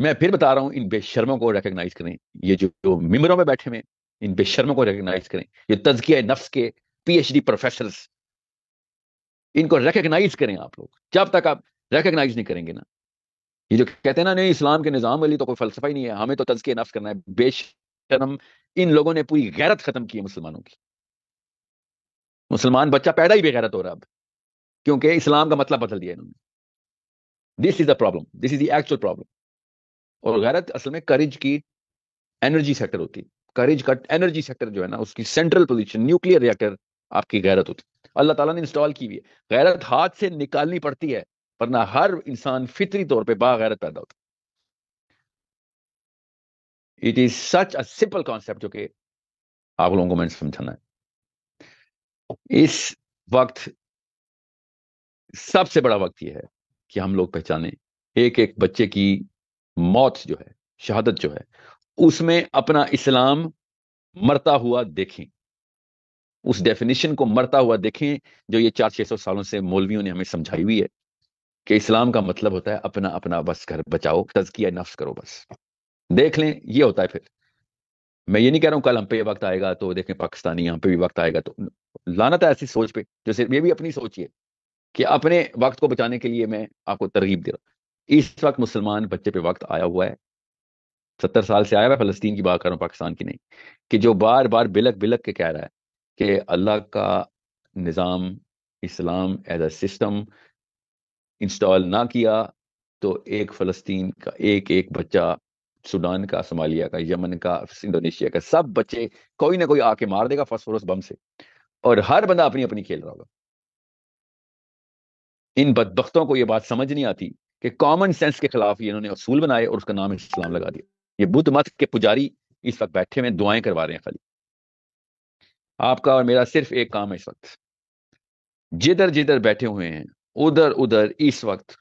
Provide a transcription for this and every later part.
मैं फिर बता रहा हूँ इन बेशर्मों को रिकग्नाइज करें ये जो, जो मिम्बरों में बैठे हुए इन बेशर्मों को रिकग्नाइज करें ये तजकिया नफ्स के पीएचडी प्रोफेसर इनको रिकग्नाइज करें आप लोग जब तक आप रिकग्नाइज नहीं करेंगे ना ये जो कहते हैं ना नहीं इस्लाम के निज़ाम वाली तो कोई फलसफा ही नहीं है हमें तो तजकिया नफ्स करना है बेशर्म इन लोगों ने पूरी गैरत खत्म की है मुसलमानों की मुसलमान बच्चा पैदा ही बेगैरत हो रहा अब क्योंकि इस्लाम का मतलब बदल दिया इन्होंने this is the problem this is the actual problem और गैरत असल में करेज की एनर्जी सेक्टर होती है करेज का एनर्जी सेक्टर जो है ना उसकी सेंट्रल पोजिशन न्यूक्लियर रिएक्टर आपकी गैरत होती अल्लाह ताला ने इंस्टॉल की हुई है गैरत हाथ से निकालनी पड़ती है वरना हर इंसान फितरी तौर पर बागैरत पैदा होता it is such a simple concept जो कि आप लोगों को मैंने समझाना है इस वक्त सबसे बड़ा वक्त यह है कि हम लोग पहचाने एक एक बच्चे की मौत जो है शहादत जो है उसमें अपना इस्लाम मरता हुआ देखें उस डेफिनेशन हम्म। को मरता हुआ देखें जो ये चार छह सौ सालों से मौलवियों ने हमें समझाई हुई है कि इस्लाम का मतलब होता है अपना अपना बस कर बचाओ तजकिया नफ्स करो बस देख लें ये होता है फिर मैं ये नहीं कह रहा हूं कल हम पे ये वक्त आएगा तो देखें पाकिस्तानी यहां पे भी वक्त आएगा तो लाना था ऐसी सोच पे जो सिर्फ ये भी अपनी सोच है कि अपने वक्त को बचाने के लिए मैं आपको तरगीब दे रहा हूं इस वक्त मुसलमान बच्चे पे वक्त आया हुआ है सत्तर साल से आया हुआ है फलस्तीन की बात कर रहा हूँ पाकिस्तान की नहीं कि जो बार बार बिलक बिलक के कह रहा है कि अल्लाह का निज़ाम इस्लाम एज अ सिस्टम इंस्टॉल ना किया तो एक फ़लस्तीन का एक एक बच्चा सूडान का सोमालिया का यमन का इंडोनेशिया का सब बच्चे कोई ना कोई आके मार देगा फॉस्फोरस बम से और हर बंदा अपनी अपनी खेल रहा होगा इन बदबख्तों को यह बात समझ नहीं आती कि कॉमन सेंस के खिलाफ ये इन्होंने असूल बनाए और उसका नाम इस्लाम लगा दिया ये बुद्ध मत के पुजारी इस वक्त बैठे हुए दुआएं करवा रहे हैं खाली आपका और मेरा सिर्फ एक काम है इस वक्त जिधर जिधर बैठे हुए हैं उधर उधर इस वक्त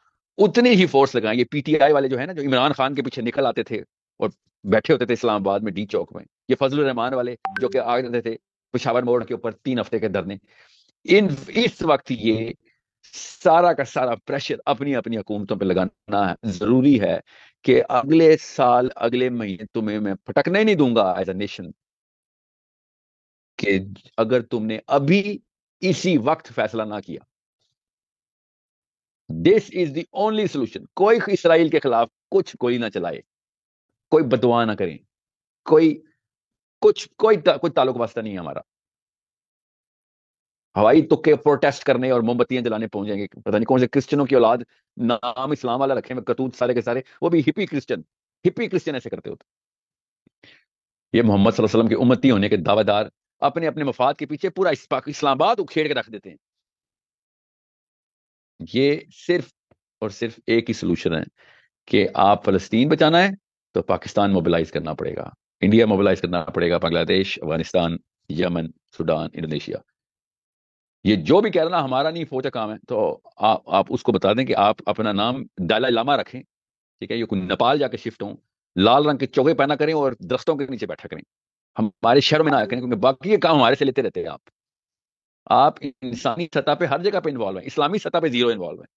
उतनी ही फोर्स लगाएंगे पीटीआई वाले जो है ना जो इमरान खान के पीछे निकल आते थे और बैठे होते थे इस्लामाबाद में डी चौक में ये फजल रहमान वाले जो कि आ जाते थे पिशावर मोड़ के ऊपर तीन हफ्ते के धरने इन इस वक्त ये सारा का सारा प्रेशर अपनी अपनी हुकूमतों पर लगाना है जरूरी है कि अगले साल अगले महीने तुम्हें मैं फटकने नहीं दूंगा एज ए नेशन कि अगर तुमने अभी इसी वक्त फैसला ना किया this is the only solution कोई इसराइल के खिलाफ कुछ कोई ना चलाए कोई बदवा ना करें कोई कुछ कोई ता, कोई ताल्लुक वास्ता नहीं है हमारा हवाई तुक्के प्रोटेस्ट करने और मोमबत्तियां जलाने पहुंच जाएंगे पता नहीं कौन से क्रिश्चियनों की औलाद नाम इस्लाम वाला रखे कतूत सारे के सारे वो भी हिपी क्रिश्चियन हिपी क्रिश्चियन ऐसे करते होते ये मोहम्मद वसल्लम के उम्मती होने के दावेदार अपने अपने मफाद के पीछे पूरा इस्लामाबाद उखेड़ के रख देते हैं ये सिर्फ और सिर्फ एक ही सोल्यूशन है कि आप फलस्तीन बचाना है तो पाकिस्तान मोबिलाइज करना पड़ेगा इंडिया मोबिलाइज करना पड़ेगा Bangladesh Afghanistan Yemen Sudan Indonesia ये जो भी कह रहा ना हमारा नहीं फौज का काम है तो आ, आप उसको बता दें कि आप अपना नाम दालाई लामा रखें ठीक है ये कोई नेपाल जाके शिफ्ट हों लाल रंग के चौके पहना करें और दरख्तों के नीचे बैठा करें हमारे शहर में ना करें क्योंकि बाकी ये काम हमारे से लेते रहते हैं आप आप इंसानी सतह पे हर जगह पे इन्वॉल्व हैं इस्लामी सतह पे जीरो इन्वॉल्व है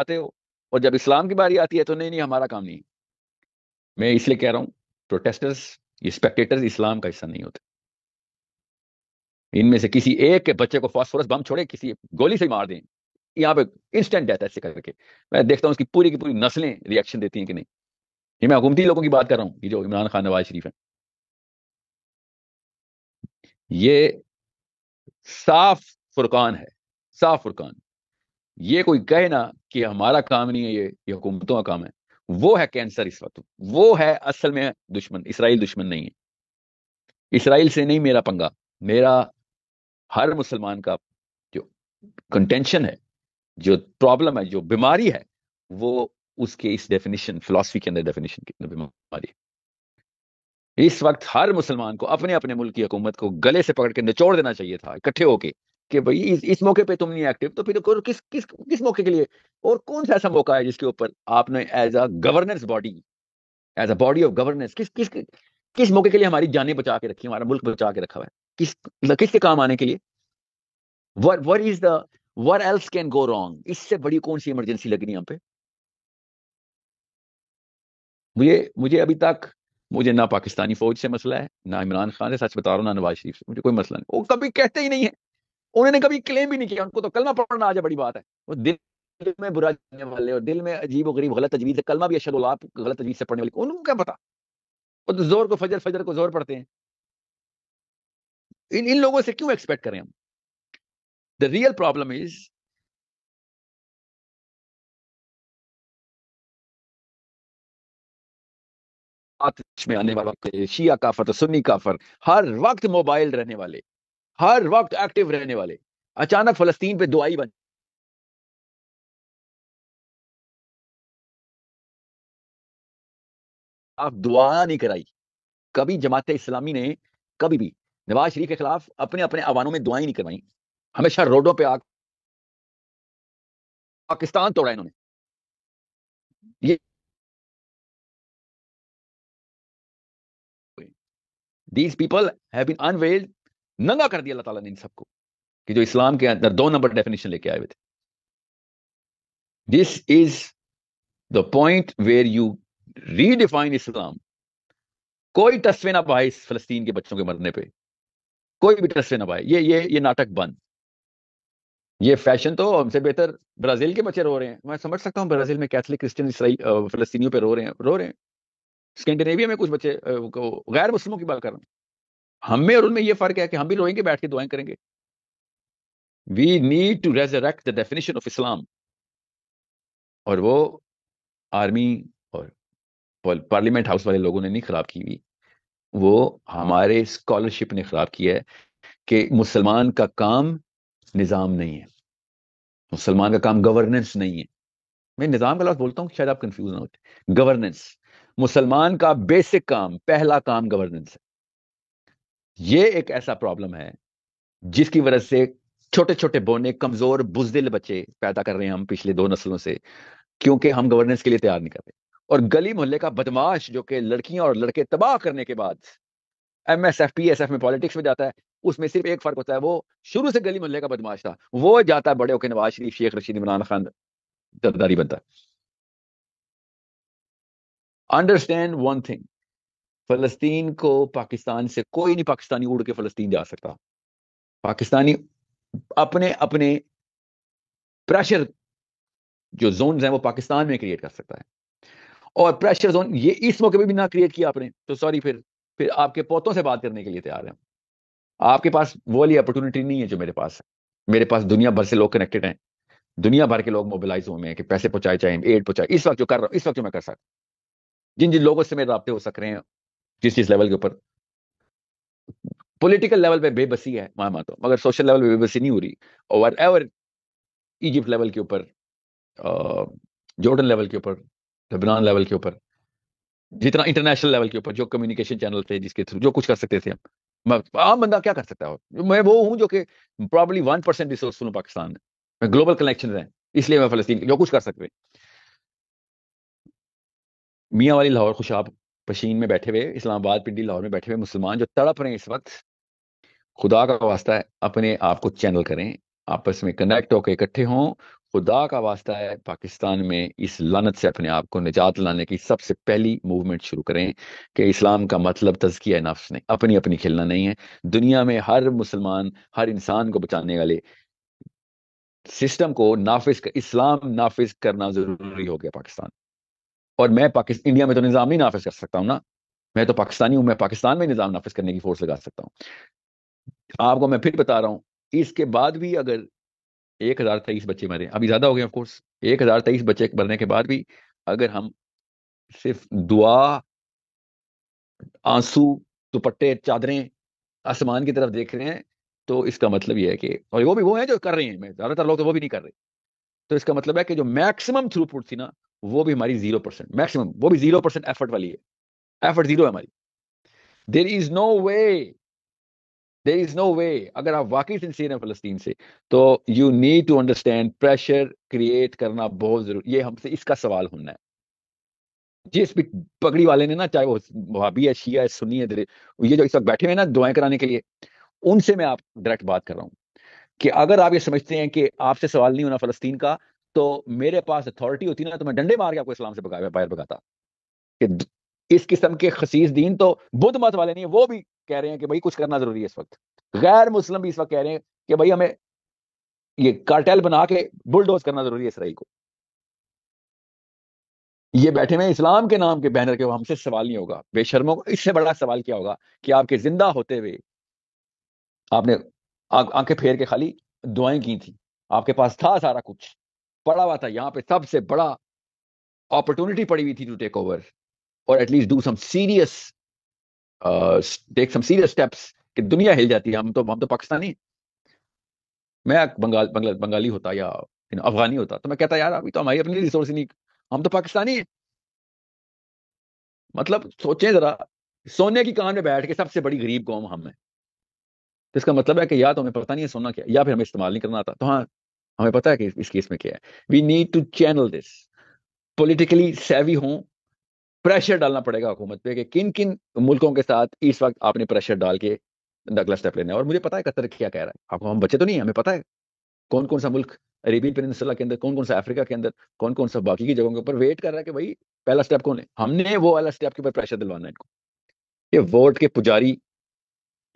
आते हो और जब इस्लाम की बारी आती है तो नहीं नहीं हमारा काम नहीं मैं इसलिए कह रहा हूँ प्रोटेस्टर्स ये स्पेक्टेटर्स इस्लाम का हिस्सा नहीं होते इनमें से किसी एक के बच्चे को फॉस्फोरस बम छोड़े किसी गोली से मार दें यहाँ पे इंस्टेंट डेथ ऐसे करके मैं देखता हूँ उसकी पूरी की पूरी नस्लें रिएक्शन देती हैं कि नहीं ये मैं हुकूमती लोगों की बात कर रहा हूँ जो इमरान खान नवाज शरीफ है ये साफ फुरकान है साफ फुरकान ये कोई कहे ना कि हमारा काम नहीं है ये ये हुकूमतों का काम है वो है कैंसर इस वक्त वो है असल में दुश्मन इसराइल दुश्मन नहीं है इसराइल से नहीं मेरा पंगा मेरा हर मुसलमान का जो कंटेंशन है जो प्रॉब्लम है जो बीमारी है वो उसके इस डेफिनेशन फिलोसफी के अंदर डेफिनेशन के अंदर बीमारी इस वक्त हर मुसलमान को अपने अपने मुल्क की हुकूमत को गले से पकड़ के निचोड़ देना चाहिए था इकट्ठे होके कि भाई इस, इस मौके पे तुम नहीं एक्टिव तो फिर किस किस किस मौके के लिए और कौन सा ऐसा मौका है जिसके ऊपर आपने as a governance body as a body of governance किस किस किस मौके के लिए हमारी जानें बचा के रखी हमारा मुल्क बचा के रखा हुआ है किस मतलब किसके काम आने के लिए war war is the war else can go wrong इससे बड़ी कौन सी इमरजेंसी लगनी यहाँ पे मुझे मुझे अभी तक मुझे ना पाकिस्तानी फौज से मसला है ना इमरान खान से सच बता रहा हूँ ना नवाज शरीफ से मुझे कोई मसला नहीं वो कभी कहते ही नहीं है उन्होंने कभी क्लेम भी नहीं किया उनको तो कलमा पढ़ना आज बड़ी बात है वो दिल में बुरा जाने वाले और दिल में अजीब गरीब गलत तजवीज है कलमा भी अशद गलत तजवीज से पढ़ने वाले उनको क्या पता वो तो जोर को फजर फजर को जोर पढ़ते हैं इन इन लोगों से क्यों एक्सपेक्ट करें हम द रियल प्रॉब्लम इज में आने वाला शिया काफर सुन्नी काफर हर वक्त मोबाइल रहने वाले हर वक्त एक्टिव रहने वाले अचानक फलस्तीन पे दुआई बन आप दुआ नहीं कराई कभी जमात इस्लामी ने कभी भी नवाज शरीफ के खिलाफ अपने अपने आवानों में दुआई नहीं करवाई हमेशा रोडों पे आग पाकिस्तान तोड़ा इन्होंने ये दीज पीपल हैव नंगा कर दिया अल्लाह ताला ने इन सबको कि जो इस्लाम के अंदर दो नंबर डेफिनेशन लेके आए हुए थे this is the point where you redefine Islam कोई तस्वीर ना पाए इस फलस्तीन के बच्चों के मरने पे कोई भी ट्रस्ट ना पाए ये ये ये नाटक बंद ये फैशन तो हमसे बेहतर ब्राजील के बच्चे रो रहे हैं मैं समझ सकता हूँ ब्राजील में कैथलिक क्रिश्चियन इसराइल फलस्तीनियों पे रो रहे हैं रो रहे हैं स्कैंडिनेविया में कुछ बच्चे गैर मुस्लिमों की बात कर रहे हैं हम में और उनमें ये फर्क है कि हम भी रोएंगे बैठ के दुआएं करेंगे we need to resurrect the definition of Islam और वो आर्मी और पार्लियामेंट हाउस वाले लोगों ने नहीं खराब की हुई वो हमारे स्कॉलरशिप ने ख़राब किया है कि मुसलमान का काम निज़ाम नहीं है मुसलमान का काम गवर्नेंस नहीं है मैं निज़ाम का लफ्ज़ बोलता हूँ शायद आप कंफ्यूज ना होते गवर्नेंस मुसलमान का बेसिक काम पहला काम गवर्नेंस है ये एक ऐसा प्रॉब्लम है जिसकी वजह से छोटे छोटे बोने कमज़ोर बुजदिल बच्चे पैदा कर रहे हैं हम पिछले दो नस्लों से क्योंकि हम गवर्नेंस के लिए तैयार नहीं कर रहे और गली मोहल्ले का बदमाश जो कि लड़कियां और लड़के तबाह करने के बाद M S F P S F में पॉलिटिक्स में जाता है उसमें सिर्फ एक फर्क होता है वो शुरू से गली मोहल्ले का बदमाश था वो जाता है बड़े होकर नवाज शरीफ शेख रशीद इमरान खान दरदारी बनता है अंडरस्टैंड वन थिंग फलस्तीन को पाकिस्तान से कोई नहीं पाकिस्तानी उड़ के फलस्तीन जा सकता पाकिस्तानी अपने अपने प्रेशर जो जोन हैं वो पाकिस्तान में क्रिएट कर सकता है और प्रेशर जोन ये इस मौके पे भी ना क्रिएट किया आपने तो सॉरी फिर फिर आपके पोतों से बात करने के लिए तैयार हैं आपके पास वो वाली अपॉर्चुनिटी नहीं है जो मेरे पास है मेरे पास दुनिया भर से लोग कनेक्टेड हैं दुनिया भर के लोग मोबिलाइज हुए हैं कि पैसे पहुंचाए चाहे एड पहुंचाए इस वक्त जो कर रहा हूँ इस वक्त जो मैं कर सकता जिन जिन लोगों से मेरे रबते हो सक रहे हैं जिस जिस लेवल के ऊपर पॉलिटिकल लेवल पे बेबसी है मामा तो मगर सोशल लेवल पे बेबसी नहीं हो रही और एवर इजिप्ट लेवल के ऊपर जॉर्डन लेवल के ऊपर लेबनान लेवल के ऊपर जितना इंटरनेशनल लेवल के ऊपर जो कम्युनिकेशन चैनल थे जिसके थ्रू जो कुछ कर सकते थे हम आम बंदा क्या कर सकता है मैं वो हूँ जो कि प्रॉब्ली वन परसेंट रिसोर्सफुल हूँ पाकिस्तान में मैं ग्लोबल कनेक्शन है इसलिए मैं फलस्तीन जो कुछ कर सकते मियाँ वाली लाहौर खुशाब पशीन में बैठे हुए इस्लामाबाद पिंडी लाहौर में बैठे हुए मुसलमान जो तड़प रहे हैं इस वक्त खुदा का वास्ता है अपने आप को चैनल करें आपस में कनेक्ट होकर इकट्ठे हों खुदा का वास्ता है पाकिस्तान में इस लनत से अपने आप को निजात लाने की सबसे पहली मूवमेंट शुरू करें कि इस्लाम का मतलब तजकिया नफ्स नहीं अपनी अपनी खेलना नहीं है दुनिया में हर मुसलमान हर इंसान को बचाने वाले सिस्टम को नाफिज इस्लाम नाफिज करना जरूरी हो गया पाकिस्तान और मैं पाकिस्तान इंडिया में तो निज़ाम ही नाफिज कर सकता हूँ ना मैं तो पाकिस्तानी हूं मैं पाकिस्तान में निज़ाम नाफिज करने की फोर्स लगा सकता हूँ आपको मैं फिर बता रहा हूँ इसके बाद भी अगर एक हज़ार तेईस बच्चे मरे अभी ज़्यादा हो गए ऑफकोर्स एक हज़ार तेईस बच्चे मरने के बाद भी अगर हम सिर्फ दुआ आंसू दुपट्टे चादरें आसमान की तरफ देख रहे हैं तो इसका मतलब यह है कि और वो भी वो है जो कर रहे हैं मैं ज़्यादातर लोग तो वो भी नहीं कर रहे तो इसका मतलब है कि जो मैक्सिमम थ्रूपुट थी ना वो भी हमारी जीरो परसेंट मैक्सिमम वो भी जीरो परसेंट एफर्ट वाली है एफर्ट जीरो है हमारी there is no way there is no way अगर आप वाकई सिंसियर हैं फलस्तीन से तो you need to understand pressure create करना बहुत जरूरी ये हमसे इसका सवाल होना है जिस भी पगड़ी वाले ने ना चाहे वो भाभी है शिया है सुनी है ये जो इस वक्त बैठे हुए ना दुआएं कराने के लिए उनसे मैं आप डायरेक्ट बात कर रहा हूँ कि अगर आप ये समझते हैं कि आपसे सवाल नहीं होना फलस्तीन का तो मेरे पास अथॉरिटी होती ना तो मैं डंडे मार के आपको इस्लाम से बाहर भगाता कि इस किस्म के खसीस दीन तो बुद्ध मत वाले नहीं है वो भी कह रहे हैं कि भाई कुछ करना जरूरी है इस वक्त गैर मुस्लिम भी इस वक्त कह रहे हैं कि भाई हमें ये कार्टेल बना के बुलडोज करना जरूरी है इसराइल को ये बैठे हुए इस्लाम के नाम के बैनर के वो हमसे सवाल नहीं होगा बेशर्मों को इससे बड़ा सवाल क्या होगा कि आपके जिंदा होते हुए आपने आंखें फेर के खाली दुआएं की थी आपके पास था सारा कुछ पड़ा हुआ था यहाँ पे सबसे बड़ा अपॉर्चुनिटी पड़ी हुई थी टू टेक ओवर और at least do some serious take some serious steps कि दुनिया हिल जाती है हम तो हम तो पाकिस्तानी मैं बंगाल बंगला बंगाली होता या अफगानी होता तो मैं कहता यार अभी तो हमारी अपनी रिसोर्स ही नहीं हम तो पाकिस्तानी हैं मतलब सोचें जरा सोने की कान में बैठ के सबसे बड़ी गरीब कौम हम है तो इसका मतलब है कि या तो हमें पता नहीं है सोना क्या या फिर हमें इस्तेमाल नहीं करना आता तो हाँ हमें पता है कि इस केस में क्या है we need to channel this politically savvy हों प्रेशर डालना पड़ेगा हुकूमत पे कि किन किन मुल्कों के साथ इस वक्त आपने प्रेशर डाल के अगला स्टेप लेना है और मुझे पता है कतर क्या कह रहा है आपको हम बच्चे तो नहीं हमें पता है कौन कौन सा मुल्क अरेबियन पेनसला के अंदर कौन कौन सा अफ्रीका के अंदर कौन कौन सा बाकी की जगहों के ऊपर वेट कर रहा है कि भाई पहला स्टेप कौन है हमने वो वाला स्टेप के ऊपर प्रेशर दिलवाना है इनको ये वोट के पुजारी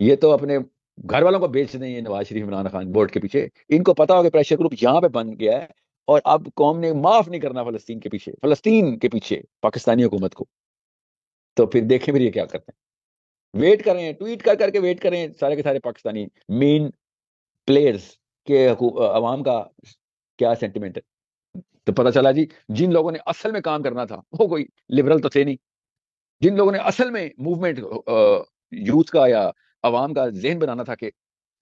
ये तो अपने घर वालों को बेच दें ये नवाज शरीफ इमरान खान वोट के पीछे इनको पता होगा प्रेशर ग्रुप यहाँ पे बन गया है और अब कौम ने माफ नहीं करना फलस्तीन के पीछे फलस्तीन के पीछे पाकिस्तानी हुकूमत को तो फिर देखें फिर ये क्या करते हैं वेट करें ट्वीट कर करके वेट करें सारे के सारे पाकिस्तानी मेन प्लेयर्स के अवाम का क्या सेंटिमेंट है तो पता चला जी जिन लोगों ने असल में काम करना था वो कोई लिबरल तो थे नहीं जिन लोगों ने असल में मूवमेंट यूथ का या अवाम का जहन बनाना था कि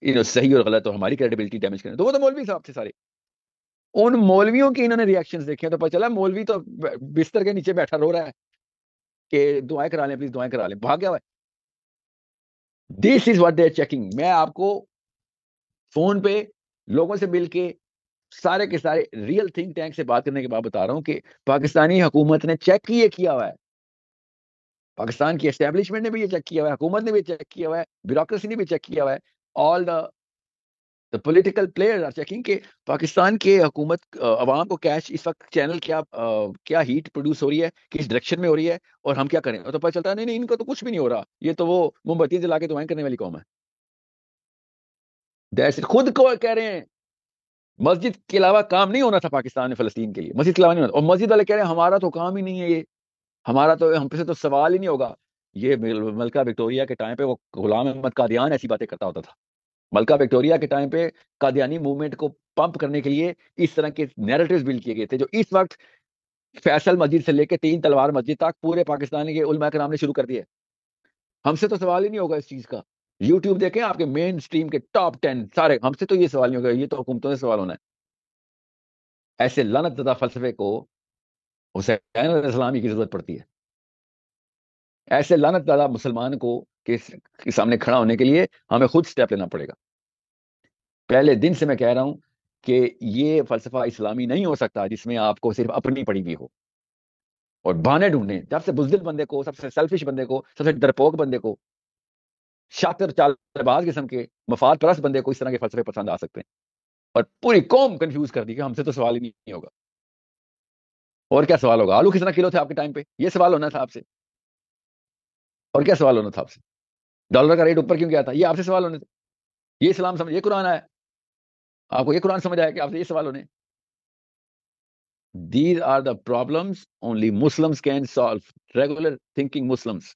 यू नो सही और गलत और हमारी क्रेडिबिलिटी डैमेज करें तो वो तो मौलवी साहब थे सारे उन मौलवियों की इन्होंने रिएक्शन देखे तो पता चला मौलवी तो बिस्तर के नीचे बैठा रो रहा है कि दुआएं करा लें प्लीज दुआएं करा लें भाग गया this is what they're checking मैं आपको फोन पे लोगों से मिल के सारे के सारे रियल थिंक टैंक से बात करने के बाद बता रहा हूं कि पाकिस्तानी हुकूमत ने चेक ये किया हुआ है पाकिस्तान की एस्टेब्लिशमेंट ने भी ये चेक किया हुआ है हुकूमत ने भी चेक किया हुआ है ब्यूरोक्रेसी ने भी चेक किया हुआ है all the the political player are checking के पाकिस्तान के हुकूमत अवाम को कैश इस वक्त चैनल क्या क्या हीट प्रोड्यूस हो रही है किस डायरेक्शन में हो रही है और हम क्या करें तो पता चलता है नहीं नहीं इनको तो कुछ भी नहीं हो रहा ये तो वो मोमबत्ती जला के दुआएं तो करने वाली कौम है खुद को कह रहे हैं मस्जिद के अलावा काम नहीं होना था पाकिस्तान में फलस्तीन के लिए मस्जिद के अलावा नहीं होना और मस्जिद वाले कह रहे हैं हमारा तो काम ही नहीं है ये हमारा तो हम पे से तो सवाल ही नहीं होगा ये मलका विक्टोरिया के टाइम पे वो गुलाम अहमद कादियान ऐसी बातें करता होता था मलका विक्टोरिया के टाइम पे कादियानी मूवमेंट को पंप करने के लिए इस तरह के नैरेटिव बिल्ड किए गए थे जो इस वक्त फैसल मस्जिद से लेकर तीन तलवार मस्जिद तक पूरे पाकिस्तान के उलमा नाम ने शुरू कर दिए हमसे तो सवाल ही नहीं होगा इस चीज़ का यूट्यूब देखें आपके मेन स्ट्रीम के टॉप टेन सारे हमसे तो ये सवाल नहीं होगा ये तो हुकूमतों से सवाल होना है ऐसे लनत तथा फलसफे को हुसैन की जरूरत पड़ती है ऐसे लनत दादा मुसलमान को के, के सामने खड़ा होने के लिए हमें खुद स्टेप लेना पड़ेगा पहले दिन से मैं कह रहा हूं कि ये फलसफा इस्लामी नहीं हो सकता जिसमें आपको सिर्फ अपनी पड़ी हुई हो और बहाने ढूंढने सबसे बुजदिल बंदे को सबसे सेल्फिश बंदे को सबसे डरपोक बंदे को शातर चालबाज किस्म के मफाद परस्त बंदे को इस तरह के फलसफे पसंद आ सकते हैं और पूरी कौम कंफ्यूज कर दी कि हमसे तो सवाल ही नहीं होगा और क्या सवाल होगा आलू कितना किलो थे आपके टाइम पे ये सवाल होना था आपसे और क्या सवाल होना था आपसे डॉलर का रेट ऊपर क्यों गया था ये आपसे सवाल होने थे ये इस्लाम समझ ये कुरान आया आपको ये कुरान समझ कि आपसे ये सवाल होने these are the problems only Muslims can solve. Regular thinking Muslims,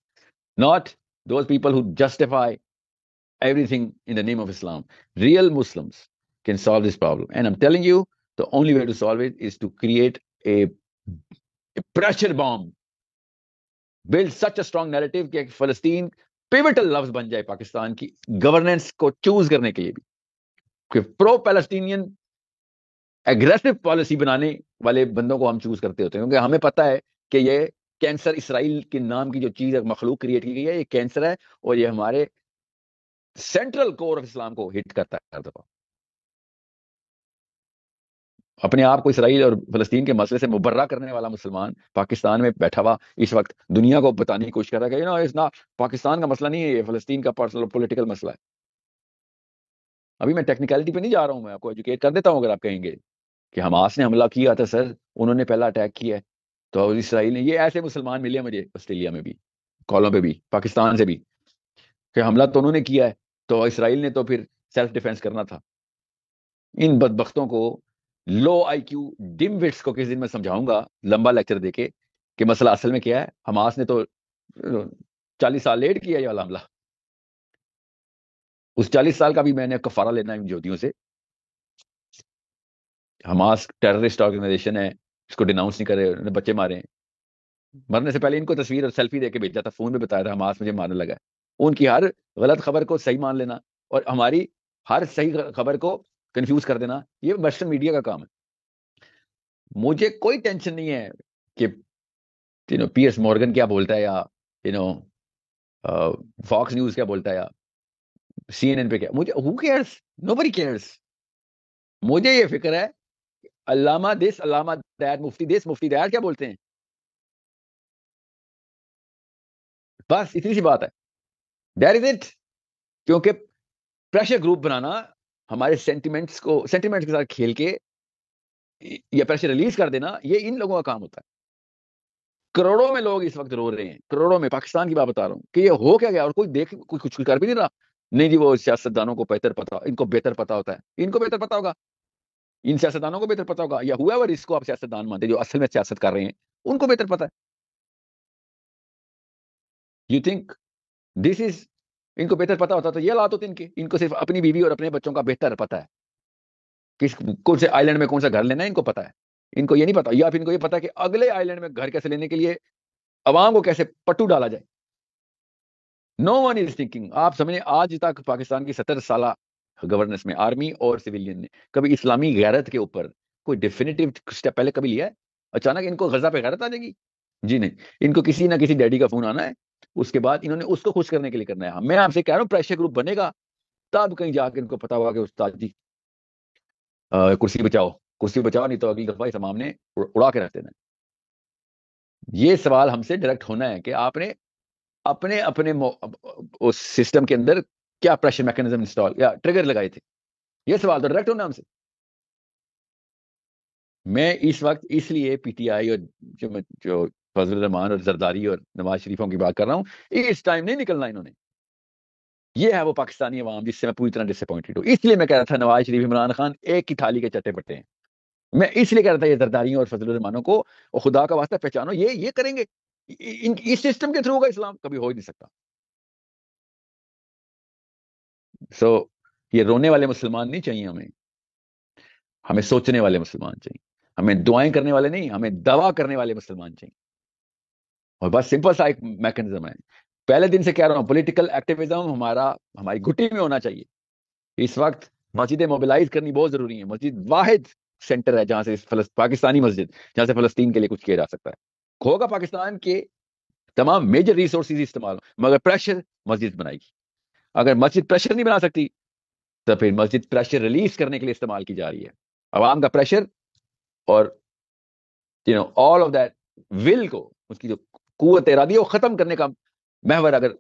not those people who justify everything in the name of Islam. Real Muslims can solve this problem. And I'm telling you, the only way to solve it is to create a, a pressure bomb. Build such a strong narrative that Palestine pivotal लफ्ज बन जाए पाकिस्तान की governance को choose करने के लिए भी कि प्रो पैलेस्टीनियन एग्रेसिव पॉलिसी बनाने वाले बंदों को हम चूज करते होते हैं क्योंकि हमें पता है कि ये कैंसर इसराइल के नाम की जो चीज मखलूक क्रिएट की गई है ये कैंसर है और ये हमारे सेंट्रल कोर ऑफ इस्लाम को हिट करता है हर दफा अपने आप को इसराइल और फलस्तीन के मसले से मुबर्रा करने वाला मुसलमान पाकिस्तान में बैठा हुआ इस वक्त दुनिया को बताने की कोशिश कर रहा है कि ना इस ना पाकिस्तान का मसला नहीं है फलस्तीन का पर्सनल पॉलिटिकल मसला है अभी मैं टेक्निकलिटी पे नहीं जा रहा हूँ मैं आपको एजुकेट कर देता हूँ अगर आप कहेंगे कि हमास ने हमला किया था सर उन्होंने पहला अटैक किया है तो इसराइल ने ये ऐसे मुसलमान मिले मुझे ऑस्ट्रेलिया में भी कॉलों पे भी पाकिस्तान से भी कि हमला तो उन्होंने किया है तो इसराइल ने तो फिर सेल्फ डिफेंस करना था इन बदबख्तों को लो आई क्यू डिम विट्स को किस दिन मैं समझाऊंगा लंबा लेक्चर देके कि मसला असल में क्या है हमास ने तो चालीस साल लेट किया ये वाला हमला उस चालीस साल का भी मैंने कफारा लेना है ज्योतियों से हमास टेररिस्ट ऑर्गेनाइजेशन है इसको डिनाउंस नहीं करे उन्होंने बच्चे मारे मरने से पहले इनको तस्वीर और सेल्फी देके भेजा था फोन में बताया था हमास मुझे मारने लगा है उनकी हर गलत खबर को सही मान लेना और हमारी हर सही खबर को कंफ्यूज कर देना ये वेस्टर्न मीडिया का काम है मुझे कोई टेंशन नहीं है कि यू नो पीएस मॉर्गन क्या बोलता है या यू नो फॉक्स न्यूज क्या बोलता है या सी एन एन पे क्या मुझे हु केयर्स नो बड़ी केयर्स मुझे ये फिक्र है अल्लामा दिस अल्लामा दैट मुफ्ती दिस मुफ्ती दैट क्या बोलते हैं बस इतनी सी बात है दैट इज इट क्योंकि प्रेशर ग्रुप बनाना हमारे सेंटिमेंट्स को सेंटिमेंट्स के साथ खेल के या प्रेशर रिलीज कर देना ये इन लोगों का काम होता है करोड़ों में लोग इस वक्त रो रहे हैं करोड़ों में पाकिस्तान की बात बता रहा हूँ कि ये हो क्या गया और कोई देख कोई कुछ कुछ कर भी नहीं रहा नहीं जी वो सियासतदानों को बेहतर पता इनको बेहतर पता होता है इनको बेहतर पता होगा इन सियासतदानों को बेहतर पता होगा या हुआ और इसको आप सियासतदान मानते जो असल में सियासत कर रहे हैं उनको बेहतर पता है यू थिंक दिस इज इनको बेहतर पता होता तो ये लात होती इनके इनको सिर्फ अपनी बीवी और अपने बच्चों का बेहतर पता है किस कौन से आइलैंड में कौन सा घर लेना है इनको पता है इनको ये नहीं पता या फिर इनको ये पता कि अगले आइलैंड में घर कैसे लेने के लिए अवाम को कैसे पट्टू डाला जाए नो वन इज थिंकिंग आप समझे आज तक पाकिस्तान की सत्तर साल गवर्नेंस में आर्मी और सिविलियन ने कभी इस्लामी गैरत के ऊपर कोई डेफिनेटिव स्टेप पहले कभी लिया है अचानक इनको गजा पे गैरत आ जाएगी जी नहीं इनको किसी ना किसी डैडी का फोन आना है उसके बाद इन्होंने उसको खुश करने के लिए करना है हाँ, मैं आपसे कह रहा हूँ प्रेशर ग्रुप बनेगा तब कहीं जाकर इनको पता होगा कि उस्ताद जी कुर्सी बचाओ कुर्सी बचाओ नहीं तो अगली दफा इस तमाम ने उड़ा के रख देना ये सवाल हमसे डायरेक्ट होना है कि आपने अपने अपने उस सिस्टम के अंदर क्या प्रेशर मैकेनिज्म इंस्टॉल या ट्रिगर लगाए थे ये सवाल तो डायरेक्ट होना हमसे मैं इस वक्त इसलिए पीटीआई और जो, जो फजल रहमान और जरदारी और नवाज शरीफों की बात कर रहा हूँ इस टाइम नहीं निकलना इन्होंने ये है वो पाकिस्तानी अवाम जिससे मैं पूरी तरह डिसअपॉइंटेड हूँ इसलिए मैं कह रहा था नवाज शरीफ इमरान खान एक ही थाली के चट्टे पटे हैं मैं इसलिए कह रहा था ये जरदारियों और फजल रहमानों को और खुदा का वास्ता पहचानो ये ये करेंगे इन इस सिस्टम के थ्रू होगा इस्लाम कभी हो ही नहीं सकता सो so, ये रोने वाले मुसलमान नहीं चाहिए हमें हमें सोचने वाले मुसलमान चाहिए हमें दुआएं करने वाले नहीं हमें दवा करने वाले मुसलमान चाहिए और बस सिंपल सा एक मैकेनिज्म है पहले दिन से कह रहा हूँ पोलिटिकल एक्टिविज्म हमारा हमारी घुटी में होना चाहिए इस वक्त मस्जिदें मोबिलाइज करनी बहुत जरूरी है मस्जिद वाहिद सेंटर है जहां से पाकिस्तानी मस्जिद जहां से फलस्तीन के लिए कुछ किया जा सकता है होगा पाकिस्तान के तमाम मेजर रिसोर्स इस्तेमाल मगर प्रेशर मस्जिद बनाएगी अगर मस्जिद प्रेशर नहीं बना सकती तो फिर मस्जिद प्रेशर रिलीज करने के लिए इस्तेमाल की जा रही है आवाम का प्रेशर और you know all of that will को उसकी जो कुत इरादी और खत्म करने का महवर अगर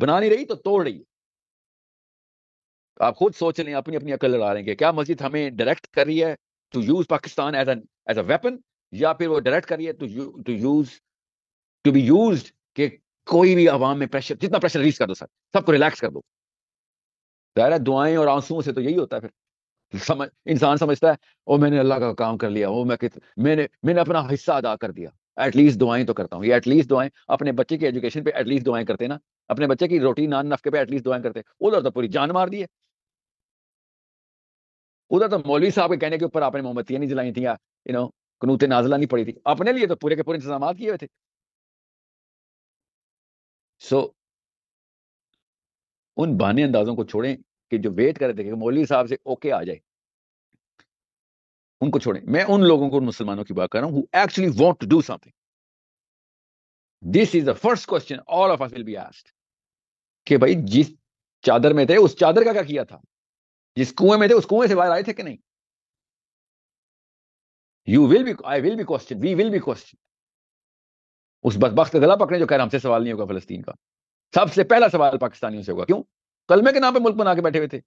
बना नहीं रही तो तोड़ रही है आप खुद सोच लें अपनी अपनी अकल लड़ा लेंगे क्या मस्जिद हमें डायरेक्ट कर रही है to use Pakistan as an as a weapon या फिर वो डायरेक्ट कर रही है to to use to be use के कोई भी आवाम में प्रेशर जितना प्रेशर रिलीज कर दो सर सबको रिलैक्स कर दो जाहिर है दुआएं और आंसुओं से तो यही होता है फिर समझ इंसान समझता है ओ मैंने अल्लाह का काम कर लिया वो मैं कित मैंने मैंने अपना हिस्सा अदा कर दिया एटलीस्ट दुआएं तो करता हूँ ये एटलीस्ट दुआएं अपने बच्चे की एजुकेशन पे एटलीस्ट दुआएं करते ना अपने बच्चे की रोटी नान नफके पे एटलीस्ट दुआएं करते उधर तो पूरी जान मार दी है उधर तो मौलवी साहब के कहने के ऊपर आपने मोमबत्तियां नहीं जलाई थी या यू नो कनूते नाजला नहीं पड़ी थी अपने लिए तो पूरे के पूरे इंतजाम किए हुए थे सो so, उन बहाने अंदाजों को छोड़ें कि जो वेट कर रहे थे मौलवी साहब से ओके आ जाए उनको छोड़ें मैं उन लोगों को उन मुसलमानों की बात कर रहा हूं who actually want to do something this is the first question all of us will be asked कि भाई जिस चादर में थे उस चादर का क्या किया था जिस कुएं में थे उस कुएं से बाहर आए थे कि नहीं you will be I will be question we will be question उस बदबख्त का गला पकड़े जो कह रहे हमसे सवाल नहीं होगा फलस्तीन का सबसे पहला सवाल पाकिस्तानियों से होगा क्यों कलमे के नाम पे मुल्क बना के बैठे हुए थे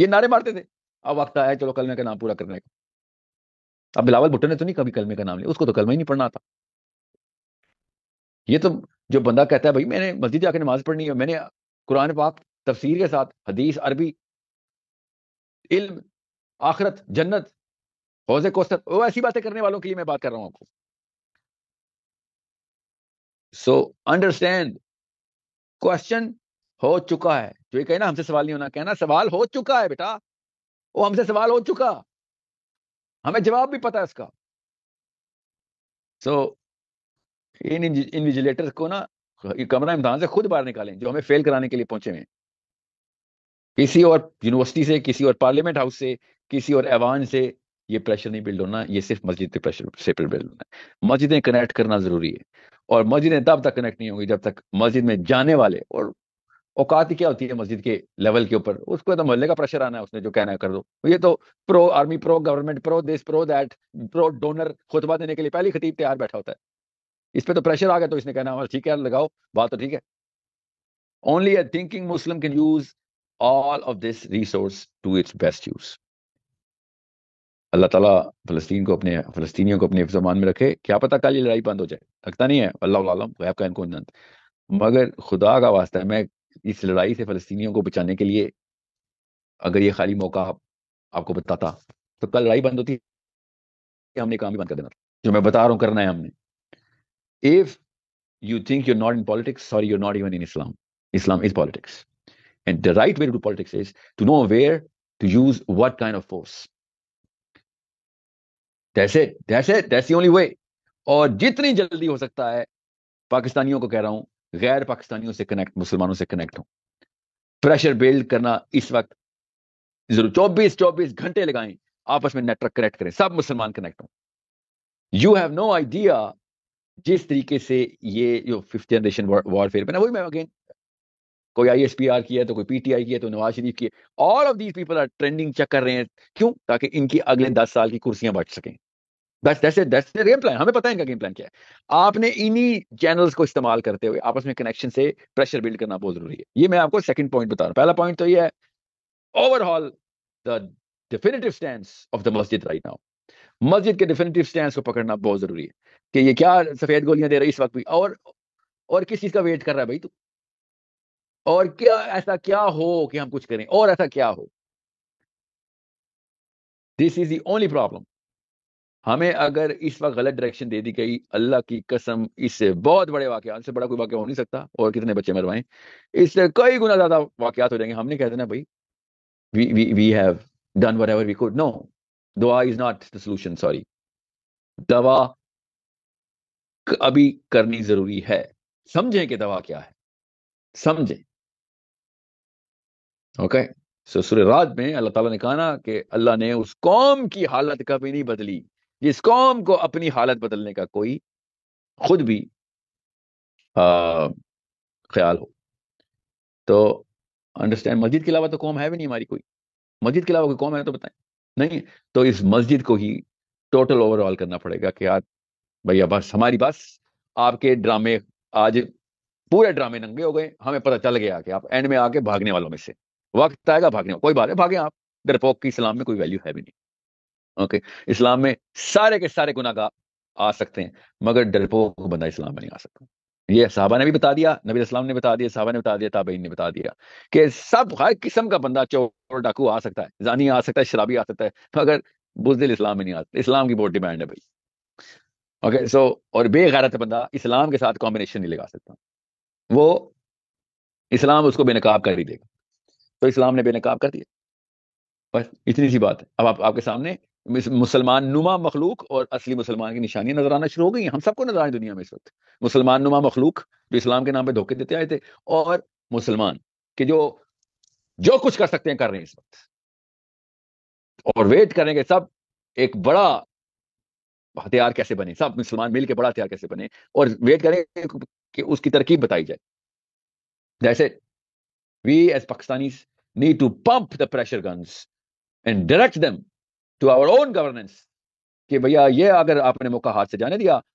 ये नारे मारते थे अब वक्त आया चलो कलमे का नाम पूरा करने का अब बिलावल भुट्टो ने तो नहीं कभी कलमे का नाम लिया उसको तो कलमा ही नहीं पढ़ना था ये तो जो बंदा कहता है भाई मैंने मस्जिद जाकर नमाज पढ़नी है मैंने कुरान पाक तफसीर के साथ हदीस अरबी इल्म आखरत जन्नत हौजे कोसत वो ऐसी बातें करने वालों के लिए मैं बात कर रहा हूं आपको सो अंडरस्टैंड क्वेश्चन हो चुका है जो ये कहना हमसे सवाल नहीं होना कहना सवाल हो चुका है बेटा वो हमसे सवाल हो चुका हमें जवाब भी पता है इसका सो so, इन इनविजिलेटर को ना कमरा इम्तहान से खुद बाहर निकालें जो हमें फेल कराने के लिए पहुंचे हुए किसी और यूनिवर्सिटी से किसी और पार्लियामेंट हाउस से किसी और ऐवान से ये प्रेशर नहीं बिल्ड होना ये सिर्फ मस्जिद के प्रेशर से बिल्ड होना है मस्जिदें कनेक्ट करना जरूरी है और मस्जिदें तब तक कनेक्ट नहीं होंगी जब तक मस्जिद में जाने वाले और औकात ही क्या होती है मस्जिद के लेवल के ऊपर उसको तो मोहल्ले का प्रेशर आना है उसने जो कहना है कर दो ये तो pro army pro government pro देश प्रो दैट प्रो डोनर खुतबा देने के लिए पहली खतीब तैयार बैठा होता है इस पर तो प्रेशर आ गया तो इसने कहना है हाँ, ठीक है लगाओ बात तो ठीक है only a thinking Muslim can use all of this resource to its best use अल्लाह ताला फलस्तीन को अपने फलस्तीनियों को अपने जमान में रखे क्या पता कल ये लड़ाई बंद हो जाए लगता नहीं है अल्लाह आलम गैब का इनको जानता मगर खुदा का वास्ता है मैं इस लड़ाई से फलस्तियों को बचाने के लिए अगर ये खाली मौका आप, आपको बताता तो कल लड़ाई बंद होती हमने काम भी बंद कर देना जो मैं बता रहा हूँ करना है हमने if you think you're not in politics sorry you're not even in Islam Islam is politics and the right way to politics is to know where to use what kind of force That's it. That's it. That's the only way. और जितनी जल्दी हो सकता है पाकिस्तानियों को कह रहा हूं गैर पाकिस्तानियों से कनेक्ट मुसलमानों से कनेक्ट हों प्रेशर बिल्ड करना इस वक्त जरूर चौबीस चौबीस घंटे लगाएं आपस में नेटवर्क कनेक्ट करें सब मुसलमान कनेक्ट हों यू हैव नो आइडिया जिस तरीके से ये जो फिफ्थ जनरेशन वॉरफेयर बना वही मैं अगेन कोई आई एस पी आर किया तो कोई पी टी आई किया तो नवाज शरीफ किए all of these people are trending check कर रहे हैं क्यों ताकि इनकी अगले दस साल की कुर्सियां बच सकें that's that's that's the game plan हमें पता है इनका गेम प्लान क्या है आपने इन्हीं चैनल्स को इस्तेमाल करते हुए आपस में कनेक्शन से प्रेशर बिल्ड करना बहुत जरूरी है ये मैं आपको सेकंड पॉइंट बता रहा हूँ पहला पॉइंट तो ये है overall the definitive stand of the मस्जिद राइट नाउ मस्जिद के डिफिनेटिव स्टैंड को पकड़ना बहुत जरूरी है कि ये क्या सफेद गोलियां दे रही है इस वक्त भी और और किस चीज का वेट कर रहा है भाई तू और क्या ऐसा क्या हो कि हम कुछ करें और ऐसा क्या हो this is the only problem हमें अगर इस वक्त गलत डायरेक्शन दे दी गई अल्लाह की कसम इससे बहुत बड़े वाक्य से बड़ा कोई वाक्य हो नहीं सकता और कितने बच्चे मरवाएं इससे कई गुना ज्यादा वाकयात हो जाएंगे हमने कह देना भाई we we have done whatever we could no दुआ is not the solution sorry दवा अभी करनी जरूरी है समझें कि दवा क्या है समझें ओके okay? सो so, रात में अल्लाह ताला ने कहा ना कि अल्लाह ने उस कौम की हालत कभी नहीं बदली जिस कौम को अपनी हालत बदलने का कोई खुद भी ख्याल हो तो अंडरस्टैंड मस्जिद के अलावा तो कौम है भी नहीं हमारी कोई मस्जिद के अलावा कोई कौम है तो बताएं नहीं तो इस मस्जिद को ही टोटल ओवरऑल करना पड़ेगा कि यार भैया बस हमारी बस आपके ड्रामे आज पूरे ड्रामे नंगे हो गए हमें पता चल गया कि आप एंड में आके भागने वालों में से वक्त आएगा भागने कोई बात है भागे आप डरपोक की इस्लाम में कोई वैल्यू है भी नहीं ओके इस्लाम में सारे के सारे गुनागार आ सकते हैं मगर डरपोक बंदा इस्लाम में नहीं आ सकता ये साहबा ने भी बता दिया नबी इस्लाम ने बता दिया साहबा ने बता दिया ताबेन ने बता दिया कि सब हर किस्म का बंदा चोर डाकू आ सकता है जानी आ सकता है शराबी आ सकता है मगर बुजदिल इस्लाम में नहीं सकता इस्लाम की बहुत डिमांड है भाई ओके सो और बेगैरत बंदा इस्लाम के साथ कॉम्बिनेशन नहीं लगा सकता वो इस्लाम उसको बेनकाब कर ही देगा तो इस्लाम ने बेनकाब कर दिया बस इतनी सी बात है अब आप, आपके सामने मुसलमान नुमा मखलूक और असली मुसलमान की निशानियां नजर आना शुरू हो गई हम सबको नजर आए दुनिया में इस वक्त मुसलमान नुमा मखलूक जो इस्लाम के नाम पे धोखे देते आए थे और मुसलमान के जो जो कुछ कर सकते हैं कर रहे हैं इस वक्त और वेट करेंगे सब एक बड़ा हथियार कैसे बने सब मुसलमान मिल के बड़ा हथियार कैसे बने और वेट करेंगे कि उसकी तरकीब बताई जाए जैसे we as Pakistani need to pump the pressure guns and direct them to our own governance कि भैया ये अगर आपने मौका हाथ से जाने दिया